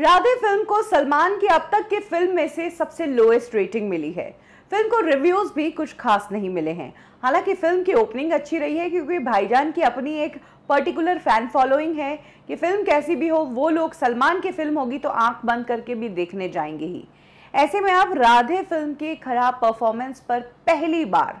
Radhe film को सलमान की अब तक की फिल्म में से सबसे लोएस्ट रेटिंग मिली है फिल्म को रिव्यूज भी कुछ खास नहीं मिले हैं हालांकि फिल्म की ओपनिंग अच्छी रही है क्योंकि भाईजान की अपनी एक पर्टिकुलर फैन फॉलोइंग है कि फिल्म कैसी भी हो वो लोग सलमान की फिल्म होगी तो आंख बंद करके भी देखने जाएंगे ही ऐसे में आप राधे फिल्म के खराब परफॉर्मेंस पर पहली बार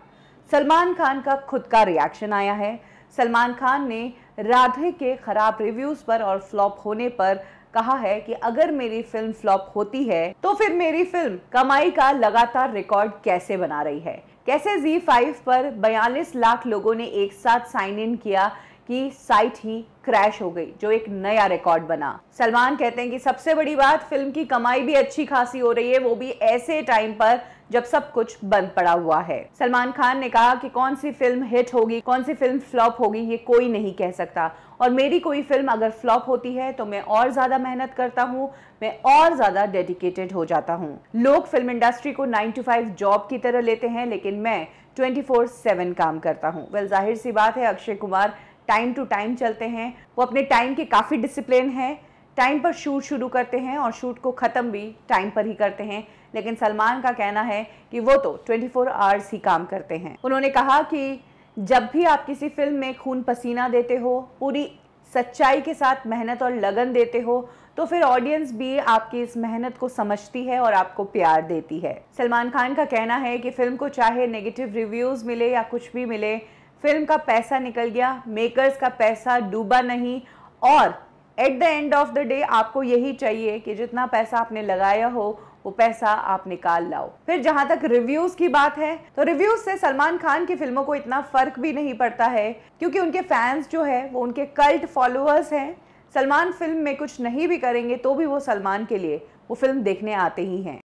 सलमान खान का खुद का रिएक्शन आया है सलमान खान ने राधे के खराब रिव्यूज पर और फ्लॉप होने पर कहा है कि अगर मेरी फिल्म फ्लॉप होती है तो फिर मेरी फिल्म कमाई का लगातार रिकॉर्ड कैसे बना रही है कैसे Z5 पर 42 लाख लोगों ने एक साथ साइन इन किया की साइट ही क्रैश हो गई जो एक नया रिकॉर्ड बना सलमान कहते हैं कि सबसे बड़ी बात फिल्म की कमाई भी अच्छी खासी हो रही है वो भी ऐसे टाइम पर जब सब कुछ बंद पड़ा हुआ है सलमान खान ने कहा कि कौन सी फिल्म हिट होगी कौन सी फिल्म फ्लॉप होगी ये कोई नहीं कह सकता और मेरी कोई फिल्म अगर फ्लॉप होती है तो मैं और ज़्यादा मेहनत करता हूँ मैं और ज़्यादा डेडिकेटेड हो जाता हूँ लोग फिल्म इंडस्ट्री को नाइन टू फाइव जॉब की तरह लेते हैं लेकिन मैं ट्वेंटी फोर सेवन काम करता हूँ वेल जाहिर सी बात है Akshay Kumar time to time चलते हैं वो अपने टाइम के काफ़ी डिसिप्लिन हैं टाइम पर शूट शुरू करते हैं और शूट को ख़त्म भी टाइम पर ही करते हैं लेकिन सलमान का कहना है कि वो तो 24 फोर आवर्स ही काम करते हैं उन्होंने कहा कि जब भी आप किसी फिल्म में खून पसीना देते हो पूरी सच्चाई के साथ मेहनत और लगन देते हो तो फिर ऑडियंस भी आपकी इस मेहनत को समझती है और आपको प्यार देती है सलमान खान का कहना है कि फिल्म को चाहे नेगेटिव रिव्यूज़ मिले या कुछ भी मिले फिल्म का पैसा निकल गया मेकर्स का पैसा डूबा नहीं और at the end of the day आपको यही चाहिए कि जितना पैसा आपने लगाया हो वो पैसा आप निकाल लाओ फिर जहां तक रिव्यूज की बात है तो रिव्यूज से सलमान खान की फिल्मों को इतना फर्क भी नहीं पड़ता है क्योंकि उनके फैंस जो है वो उनके कल्ट फॉलोअर्स हैं सलमान फिल्म में कुछ नहीं भी करेंगे तो भी वो सलमान के लिए वो फिल्म देखने आते ही हैं